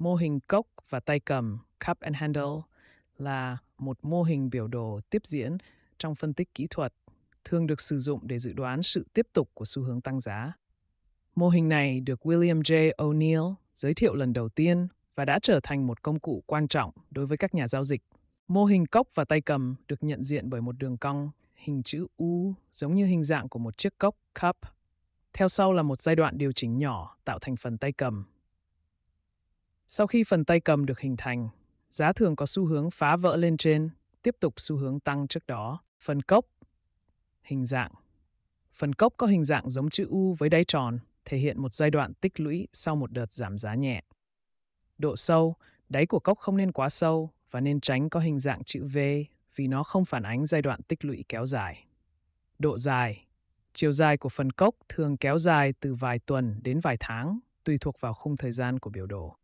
mô hình cốc và tay cầm Cup and Handle là một mô hình biểu đồ tiếp diễn trong phân tích kỹ thuật, thường được sử dụng để dự đoán sự tiếp tục của xu hướng tăng giá. Mô hình này được William J. O'Neill giới thiệu lần đầu tiên và đã trở thành một công cụ quan trọng đối với các nhà giao dịch. Mô hình cốc và tay cầm được nhận diện bởi một đường cong hình chữ U giống như hình dạng của một chiếc cốc cup. Theo sau là một giai đoạn điều chỉnh nhỏ tạo thành phần tay cầm sau khi phần tay cầm được hình thành, giá thường có xu hướng phá vỡ lên trên, tiếp tục xu hướng tăng trước đó. Phần cốc Hình dạng Phần cốc có hình dạng giống chữ U với đáy tròn, thể hiện một giai đoạn tích lũy sau một đợt giảm giá nhẹ. Độ sâu, đáy của cốc không nên quá sâu và nên tránh có hình dạng chữ V vì nó không phản ánh giai đoạn tích lũy kéo dài. Độ dài Chiều dài của phần cốc thường kéo dài từ vài tuần đến vài tháng, tùy thuộc vào khung thời gian của biểu đồ.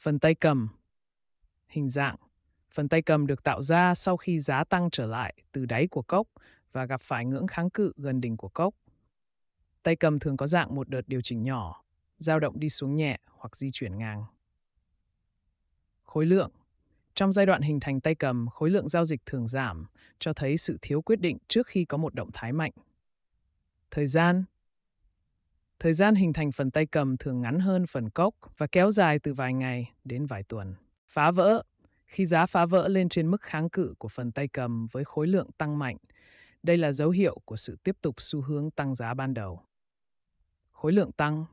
Phần tay cầm Hình dạng Phần tay cầm được tạo ra sau khi giá tăng trở lại từ đáy của cốc và gặp phải ngưỡng kháng cự gần đỉnh của cốc. Tay cầm thường có dạng một đợt điều chỉnh nhỏ, dao động đi xuống nhẹ hoặc di chuyển ngang. Khối lượng Trong giai đoạn hình thành tay cầm, khối lượng giao dịch thường giảm, cho thấy sự thiếu quyết định trước khi có một động thái mạnh. Thời gian Thời gian hình thành phần tay cầm thường ngắn hơn phần cốc và kéo dài từ vài ngày đến vài tuần. Phá vỡ Khi giá phá vỡ lên trên mức kháng cự của phần tay cầm với khối lượng tăng mạnh, đây là dấu hiệu của sự tiếp tục xu hướng tăng giá ban đầu. Khối lượng tăng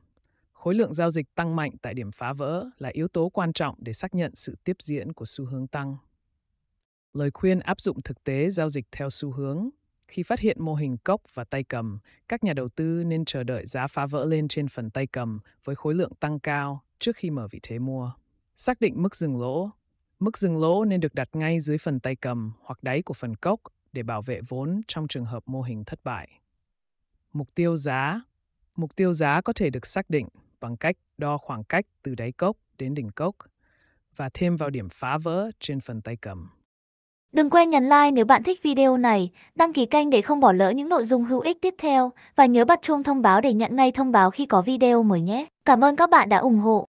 Khối lượng giao dịch tăng mạnh tại điểm phá vỡ là yếu tố quan trọng để xác nhận sự tiếp diễn của xu hướng tăng. Lời khuyên áp dụng thực tế giao dịch theo xu hướng khi phát hiện mô hình cốc và tay cầm, các nhà đầu tư nên chờ đợi giá phá vỡ lên trên phần tay cầm với khối lượng tăng cao trước khi mở vị thế mua. Xác định mức dừng lỗ. Mức dừng lỗ nên được đặt ngay dưới phần tay cầm hoặc đáy của phần cốc để bảo vệ vốn trong trường hợp mô hình thất bại. Mục tiêu giá. Mục tiêu giá có thể được xác định bằng cách đo khoảng cách từ đáy cốc đến đỉnh cốc và thêm vào điểm phá vỡ trên phần tay cầm. Đừng quên nhấn like nếu bạn thích video này, đăng ký kênh để không bỏ lỡ những nội dung hữu ích tiếp theo và nhớ bật chuông thông báo để nhận ngay thông báo khi có video mới nhé. Cảm ơn các bạn đã ủng hộ.